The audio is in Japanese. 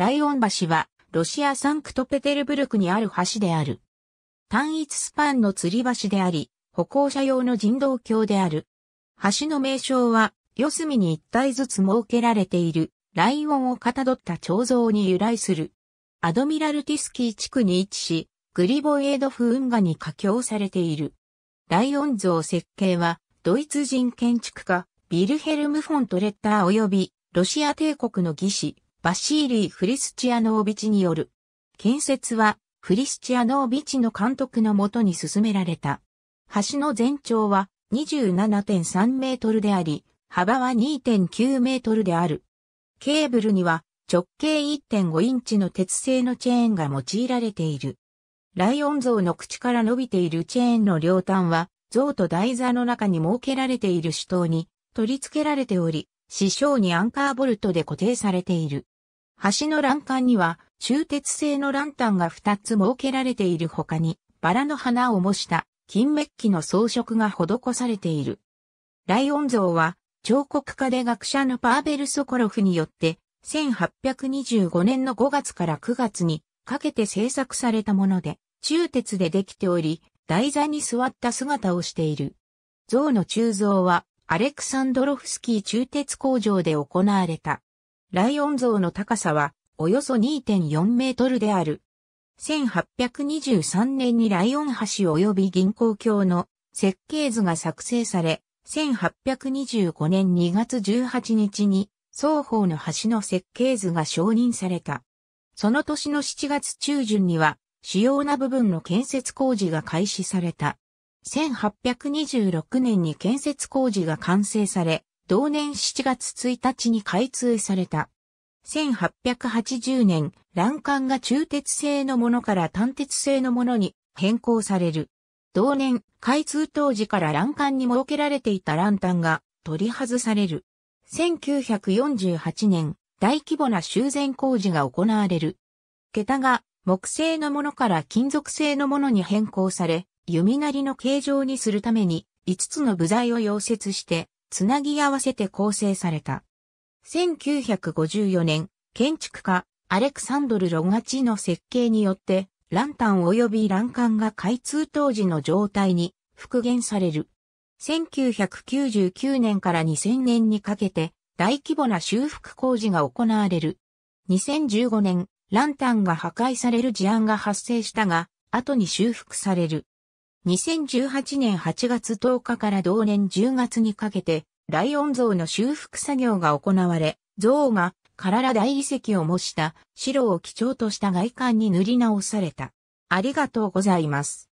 ライオン橋は、ロシアサンクトペテルブルクにある橋である。単一スパンの吊り橋であり、歩行者用の人道橋である。橋の名称は、四隅に一体ずつ設けられている、ライオンをかたどった彫像に由来する。アドミラルティスキー地区に位置し、グリボエードフ運河に架橋されている。ライオン像設計は、ドイツ人建築家、ビルヘルム・フォントレッター及び、ロシア帝国の技師、バシーリー・フリスチアノービチによる。建設は、フリスチアノービチの監督のもとに進められた。橋の全長は27.3メートルであり、幅は2.9メートルである。ケーブルには直径1.5インチの鉄製のチェーンが用いられている。ライオン像の口から伸びているチェーンの両端は、像と台座の中に設けられている主塔に取り付けられており、支障にアンカーボルトで固定されている。橋の欄干には、中鉄製のランタンが2つ設けられている他に、バラの花を模した金メッキの装飾が施されている。ライオン像は、彫刻家で学者のパーベル・ソコロフによって、1825年の5月から9月にかけて制作されたもので、中鉄でできており、台座に座った姿をしている。像の鋳像は、アレクサンドロフスキー中鉄工場で行われた。ライオン像の高さはおよそ2.4メートルである。1823年にライオン橋及び銀行橋の設計図が作成され、1825年2月18日に双方の橋の設計図が承認された。その年の7月中旬には主要な部分の建設工事が開始された。1826年に建設工事が完成され、同年7月1日に開通された。1880年、欄干が中鉄製のものから単鉄製のものに変更される。同年、開通当時から欄干に設けられていた欄干が取り外される。1948年、大規模な修繕工事が行われる。桁が木製のものから金属製のものに変更され、弓なりの形状にするために5つの部材を溶接してつなぎ合わせて構成された。1954年、建築家、アレクサンドル・ロガチの設計によって、ランタン及び欄干が開通当時の状態に復元される。1999年から2000年にかけて大規模な修復工事が行われる。2015年、ランタンが破壊される事案が発生したが、後に修復される。2018年8月10日から同年10月にかけて、ライオン像の修復作業が行われ、像がカララ大理石を模した白を基調とした外観に塗り直された。ありがとうございます。